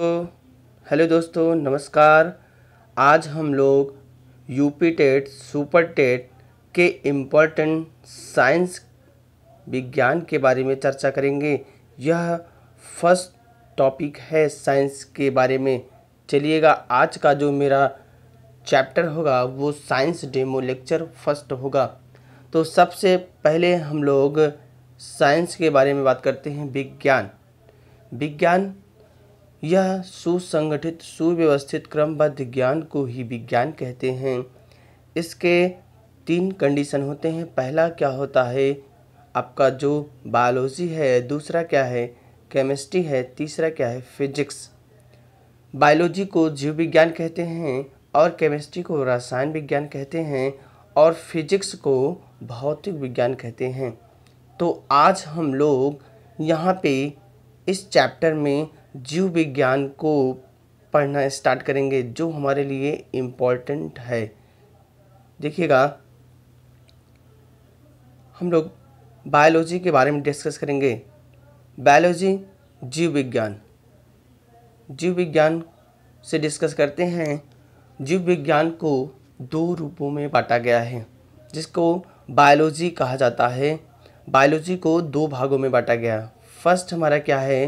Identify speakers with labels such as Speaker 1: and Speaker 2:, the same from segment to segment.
Speaker 1: hello दोस्तों नमस्कार आज हम लोग यूपी टेट सुपर टेट के इम्पोर्टेंट साइंस विज्ञान के बारे में चर्चा करेंगे यह फर्स्ट टॉपिक है साइंस के बारे में चलिएगा आज का जो मेरा चैप्टर होगा वो साइंस डेमो लेक्चर फर्स्ट होगा तो सबसे पहले हम लोग साइंस के बारे में बात करते हैं विज्ञान विज्ञान यह सुसंगठित सुव्यवस्थित क्रमबद्ध ज्ञान को ही विज्ञान कहते हैं इसके तीन कंडीशन होते हैं पहला क्या होता है आपका जो बायोलॉजी है दूसरा क्या है केमिस्ट्री है तीसरा क्या है फिजिक्स बायोलॉजी को जीव विज्ञान कहते हैं और केमिस्ट्री को रसायन विज्ञान कहते हैं और फिजिक्स को भौतिक विज्ञान कहते हैं तो आज हम लोग यहाँ पे इस चैप्टर में जीव विज्ञान को पढ़ना स्टार्ट करेंगे जो हमारे लिए इम्पोर्टेंट है देखिएगा हम लोग बायोलॉजी के बारे में डिस्कस करेंगे बायोलॉजी जीव विज्ञान जीव विज्ञान से डिस्कस करते हैं जीव विज्ञान को दो रूपों में बांटा गया है जिसको बायोलॉजी कहा जाता है बायोलॉजी को दो भागों में बांटा गया फर्स्ट हमारा क्या है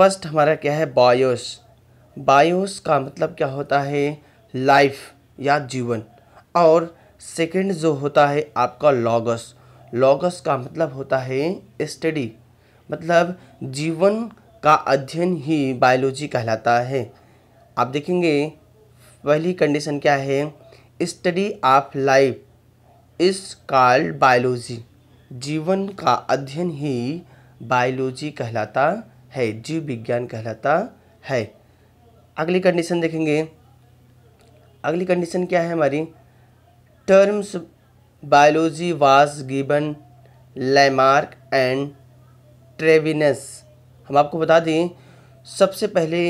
Speaker 1: फर्स्ट हमारा क्या है बायोस बायोस का मतलब क्या होता है लाइफ या जीवन और सेकंड जो होता है आपका लॉगस लॉगस का मतलब होता है स्टडी मतलब जीवन का अध्ययन ही बायोलॉजी कहलाता है आप देखेंगे पहली कंडीशन क्या है study of life is called biology जीवन का अध्ययन ही बायोलॉजी कहलाता है जीव विज्ञान कहलाता है अगली कंडीशन देखेंगे अगली कंडीशन क्या है हमारी terms biology was given Lamarck and Treviranus हम आपको बता दें सबसे पहले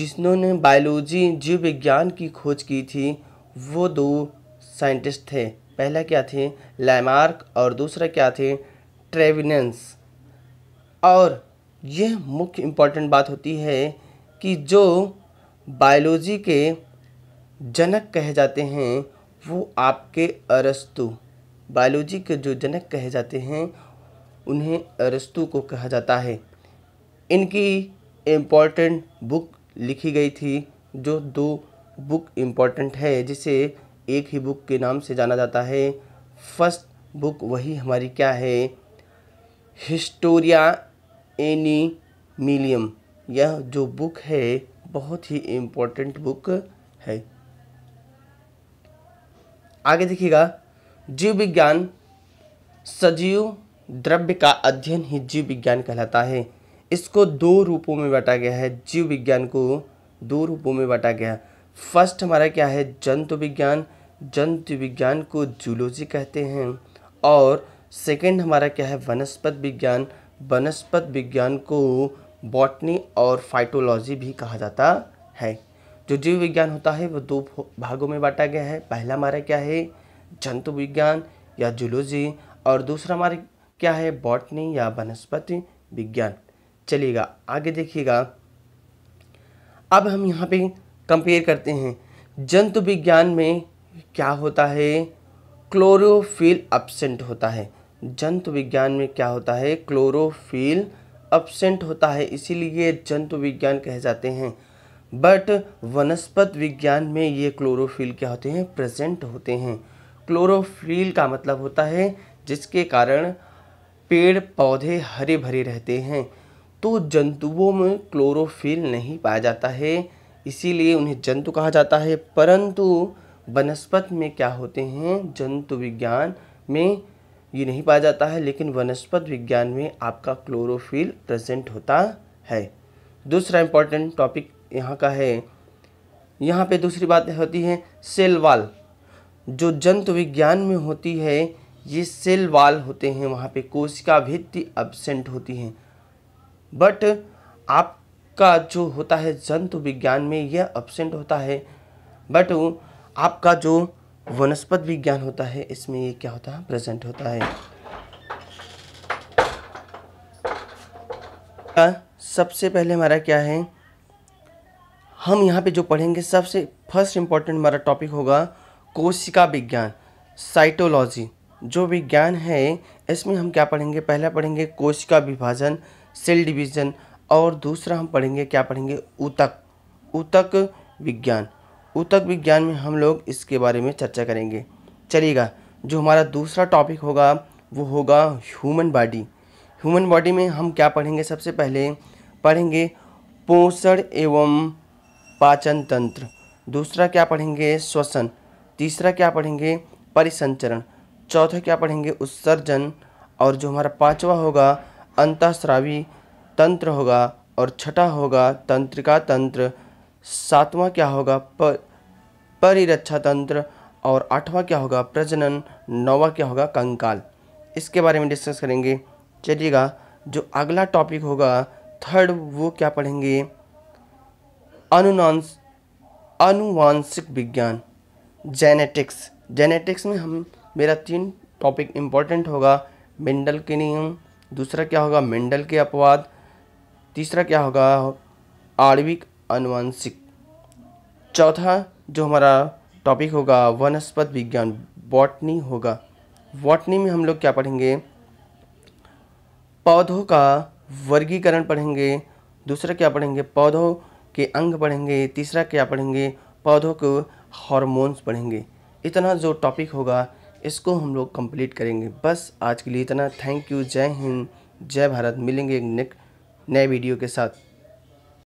Speaker 1: जिन्होंने बायोलॉजी जीव विज्ञान की खोज की थी वो दो साइंटिस्ट थे पहला क्या थे लैमार्क और दूसरा क्या थे ट्रेविनस और यह मुख्य इम्पॉर्टेंट बात होती है कि जो बायोलॉजी के जनक कहे जाते हैं वो आपके अरस्तु बायोलॉजी के जो जनक कहे जाते हैं उन्हें अरस्तु को कहा जाता है इनकी इम्पॉर्टेंट बुक लिखी गई थी जो दो बुक इम्पॉर्टेंट है जिसे एक ही बुक के नाम से जाना जाता है फर्स्ट बुक वही हमारी क्या है हिस्टोरिया एनी मिलियम यह जो बुक है बहुत ही इम्पोर्टेंट बुक है आगे देखिएगा जीव विज्ञान सजीव द्रव्य का अध्ययन ही जीव विज्ञान कहलाता है इसको दो रूपों में बांटा गया है जीव विज्ञान को दो रूपों में बांटा गया फर्स्ट हमारा क्या है जंतु विज्ञान जंतु विज्ञान को जूलोजी कहते हैं और सेकंड हमारा क्या है वनस्पत विज्ञान वनस्पत विज्ञान को बॉटनी और फाइटोलॉजी भी कहा जाता है जो जीव विज्ञान होता है वो दो भागों में बांटा गया है पहला हमारा क्या है जंतु विज्ञान या जुलोजी और दूसरा हमारे क्या है बॉटनी या वनस्पति विज्ञान चलिएगा आगे देखिएगा अब हम यहाँ पे कंपेयर करते हैं जंतु विज्ञान में क्या होता है क्लोरोफिल एबसेंट होता है जंतु विज्ञान में क्या होता है क्लोरोफिल अब्सेंट होता है इसीलिए जंतु विज्ञान कहे जाते हैं बट वनस्पत विज्ञान में ये क्लोरोफिल क्या होते हैं प्रेजेंट होते हैं क्लोरोफिल का मतलब होता है जिसके कारण पेड़ पौधे हरे भरे रहते हैं तो जंतुओं में क्लोरोफिल नहीं पाया जाता है इसीलिए उन्हें जंतु कहा जाता है परंतु वनस्पत में क्या होते हैं जंतु विज्ञान में ये नहीं पाया जाता है लेकिन वनस्पत विज्ञान में आपका क्लोरोफिल प्रेजेंट होता है दूसरा इम्पोर्टेंट टॉपिक यहाँ का है यहाँ पे दूसरी बात होती है सेल वाल जो जंतु विज्ञान में होती है ये सेल वाल होते हैं वहाँ पे कोशिका भित्ति एबसेंट होती हैं बट आपका जो होता है जंतु विज्ञान में यह एबसेंट होता है बट आपका जो वनस्पत विज्ञान होता है इसमें ये क्या होता है प्रेजेंट होता है सबसे पहले हमारा क्या है हम यहाँ पे जो पढ़ेंगे सबसे फर्स्ट इम्पॉर्टेंट हमारा टॉपिक होगा कोशिका विज्ञान साइटोलॉजी जो विज्ञान है इसमें हम क्या पढ़ेंगे पहला पढ़ेंगे कोशिका विभाजन सेल डिवीजन और दूसरा हम पढ़ेंगे क्या पढ़ेंगे ऊतक ऊतक विज्ञान ऊतक विज्ञान में हम लोग इसके बारे में चर्चा करेंगे चलिएगा जो हमारा दूसरा टॉपिक होगा वो होगा ह्यूमन बॉडी ह्यूमन बॉडी में हम क्या पढ़ेंगे सबसे पहले पढ़ेंगे पोषण एवं पाचन तंत्र दूसरा क्या पढ़ेंगे श्वसन तीसरा क्या पढ़ेंगे परिसंचरण चौथा क्या पढ़ेंगे उत्सर्जन और जो हमारा पांचवा होगा अंतःस्रावी तंत्र होगा और छठा होगा तंत्रिका तंत्र सातवां क्या होगा पर परिरक्षा तंत्र और आठवां क्या होगा प्रजनन नौवां क्या होगा कंकाल इसके बारे में डिस्कस करेंगे चलिएगा जो अगला टॉपिक होगा थर्ड वो क्या पढ़ेंगे अनुनांस अनुवांशिक विज्ञान जेनेटिक्स जेनेटिक्स में हम मेरा तीन टॉपिक इम्पॉर्टेंट होगा मेंडल के नियम दूसरा क्या होगा मेंडल के अपवाद तीसरा क्या होगा आणविक अनुवांशिक चौथा जो हमारा टॉपिक होगा वनस्पत विज्ञान बॉटनी होगा बॉटनी में हम लोग क्या पढ़ेंगे पौधों का वर्गीकरण पढ़ेंगे दूसरा क्या पढ़ेंगे पौधों के अंग पढ़ेंगे तीसरा क्या पढ़ेंगे पौधों के हार्मोन्स पढ़ेंगे इतना जो टॉपिक होगा इसको हम लोग कंप्लीट करेंगे बस आज के लिए इतना थैंक यू जय हिंद जय भारत मिलेंगे नेक्स्ट नए वीडियो के साथ